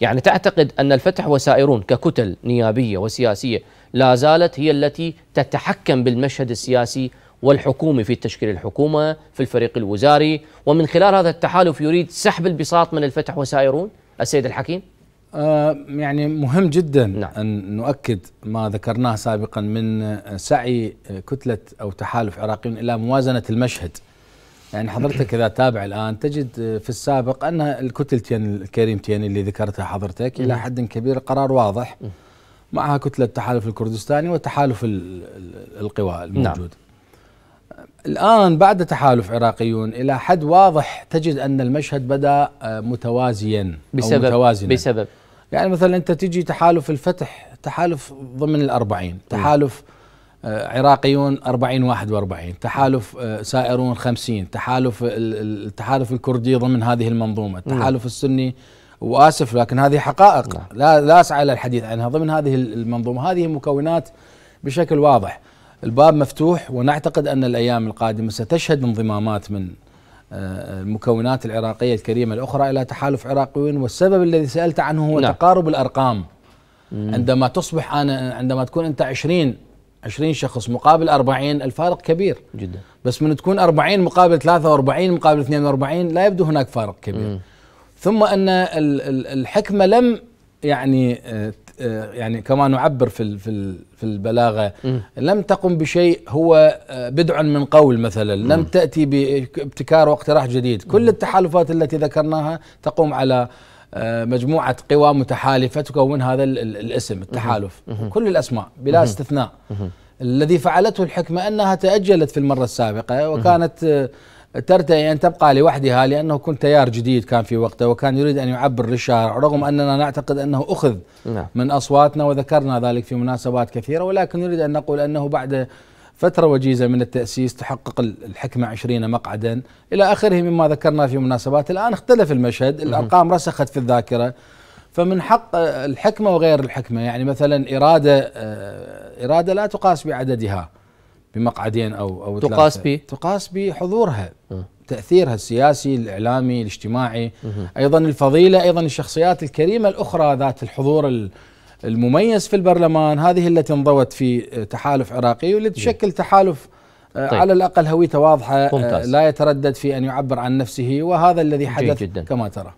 يعني تعتقد أن الفتح وسائرون ككتل نيابية وسياسية لا زالت هي التي تتحكم بالمشهد السياسي والحكومي في تشكيل الحكومة في الفريق الوزاري ومن خلال هذا التحالف يريد سحب البساط من الفتح وسائرون السيد الحكيم آه يعني مهم جدا نعم. أن نؤكد ما ذكرناه سابقا من سعي كتلة أو تحالف عراقيون إلى موازنة المشهد يعني حضرتك اذا تابع الان تجد في السابق ان الكتلتين الكريمتين اللي ذكرتها حضرتك الى حد كبير قرار واضح معها كتله التحالف الكردستاني وتحالف القوى الموجود نعم. الآن بعد تحالف عراقيون إلى حد واضح تجد أن المشهد بدأ آه، متوازيا بسبب متوازنا بسبب يعني مثلا أنت تجي تحالف الفتح تحالف ضمن الأربعين تحالف م. آه، عراقيون 40 41 تحالف آه، سائرون 50 تحالف التحالف الكردي ضمن هذه المنظومه التحالف نعم. السني واسف لكن هذه حقائق نعم. لا لا اسعى الى الحديث عنها ضمن هذه المنظومه هذه مكونات بشكل واضح الباب مفتوح ونعتقد ان الايام القادمه ستشهد انضمامات من آه، المكونات العراقيه الكريمه الاخرى الى تحالف عراقيون والسبب الذي سالت عنه هو لا. نعم. تقارب الارقام عندما تصبح انا عندما تكون انت 20 20 شخص مقابل 40 الفارق كبير جدا بس من تكون 40 مقابل 43 مقابل 42 لا يبدو هناك فارق كبير م. ثم ان الحكمه لم يعني آه، آه، يعني كما نعبر في في البلاغه لم تقم بشيء هو آه، بدع من قول مثلا لم تاتي بابتكار واقتراح جديد كل التحالفات التي ذكرناها تقوم على آه، مجموعه قوى متحالفه تكون هذا الاسم التحالف كل الاسماء بلا استثناء الذي فعلته الحكمه انها تاجلت في المره السابقه وكانت آه، ترتئي ان تبقى لوحدها لانه كنت تيار جديد كان في وقته وكان يريد ان يعبر للشارع رغم اننا نعتقد انه اخذ نعم. من اصواتنا وذكرنا ذلك في مناسبات كثيره ولكن نريد ان نقول انه بعد فترة وجيزة من التأسيس تحقق الحكمة عشرين مقعدا إلى آخره مما ذكرنا في مناسبات الآن اختلف المشهد الأرقام رسخت في الذاكرة فمن حق الحكمة وغير الحكمة يعني مثلا إرادة آه، إرادة لا تقاس بعددها بمقعدين أو أو تقاس ب تقاس بحضورها تأثيرها السياسي الإعلامي الاجتماعي أيضا الفضيلة أيضا الشخصيات الكريمة الأخرى ذات الحضور المميز في البرلمان هذه التي انضوت في تحالف عراقي واللي تشكل تحالف آه، طيب. على الاقل هويته واضحه آه، ممتاز. لا يتردد في ان يعبر عن نفسه وهذا الذي حدث جدا. كما ترى